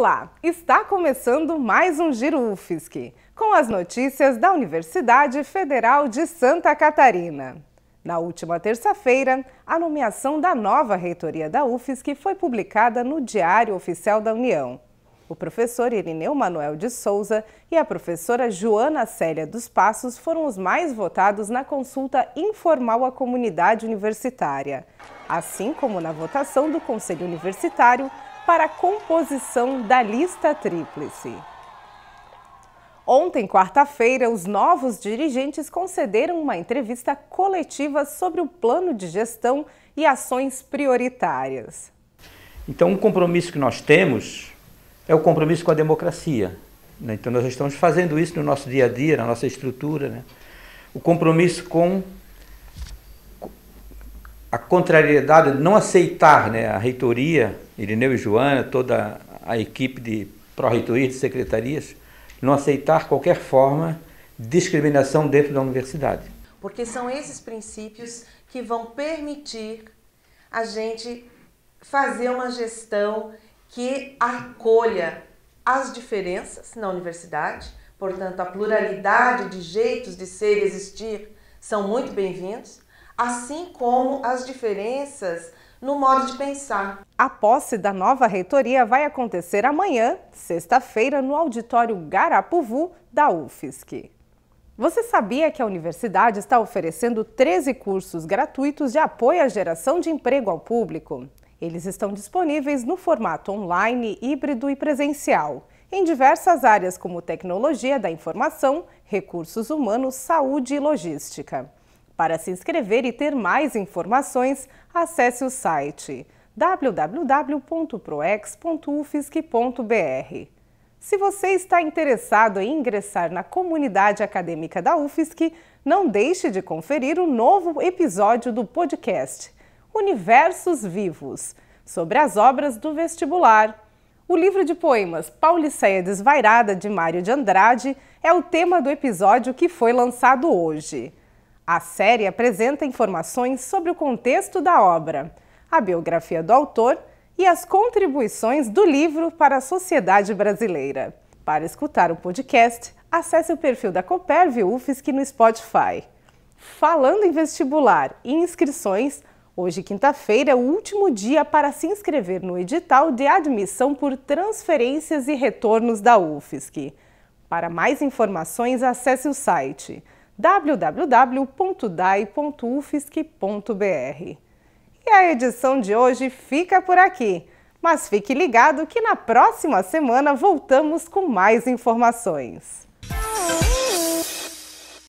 Olá! Está começando mais um Giro UFSC, com as notícias da Universidade Federal de Santa Catarina. Na última terça-feira, a nomeação da nova reitoria da UFSC foi publicada no Diário Oficial da União. O professor Irineu Manuel de Souza e a professora Joana Célia dos Passos foram os mais votados na consulta informal à comunidade universitária, assim como na votação do Conselho Universitário para a composição da lista tríplice. Ontem, quarta-feira, os novos dirigentes concederam uma entrevista coletiva sobre o plano de gestão e ações prioritárias. Então, um compromisso que nós temos é o compromisso com a democracia. Né? Então, nós estamos fazendo isso no nosso dia a dia, na nossa estrutura. Né? O compromisso com contrariedade, não aceitar né, a reitoria, Irineu e Joana, toda a equipe de pró-reitoria, de secretarias, não aceitar qualquer forma de discriminação dentro da universidade. Porque são esses princípios que vão permitir a gente fazer uma gestão que acolha as diferenças na universidade, portanto, a pluralidade de jeitos de ser e existir são muito bem-vindos, assim como as diferenças no modo de pensar. A posse da nova reitoria vai acontecer amanhã, sexta-feira, no auditório Garapuvu da UFSC. Você sabia que a universidade está oferecendo 13 cursos gratuitos de apoio à geração de emprego ao público? Eles estão disponíveis no formato online, híbrido e presencial, em diversas áreas como tecnologia da informação, recursos humanos, saúde e logística. Para se inscrever e ter mais informações, acesse o site www.proex.ufisc.br. Se você está interessado em ingressar na comunidade acadêmica da UFSC, não deixe de conferir o um novo episódio do podcast Universos Vivos, sobre as obras do vestibular. O livro de poemas Pauliceia Desvairada, de Mário de Andrade, é o tema do episódio que foi lançado hoje. A série apresenta informações sobre o contexto da obra, a biografia do autor e as contribuições do livro para a sociedade brasileira. Para escutar o podcast, acesse o perfil da Coperv UFSC no Spotify. Falando em vestibular e inscrições, hoje, quinta-feira, é o último dia para se inscrever no edital de admissão por transferências e retornos da UFSC. Para mais informações, acesse o site www.dai.ufsc.br. E a edição de hoje fica por aqui, mas fique ligado que na próxima semana voltamos com mais informações.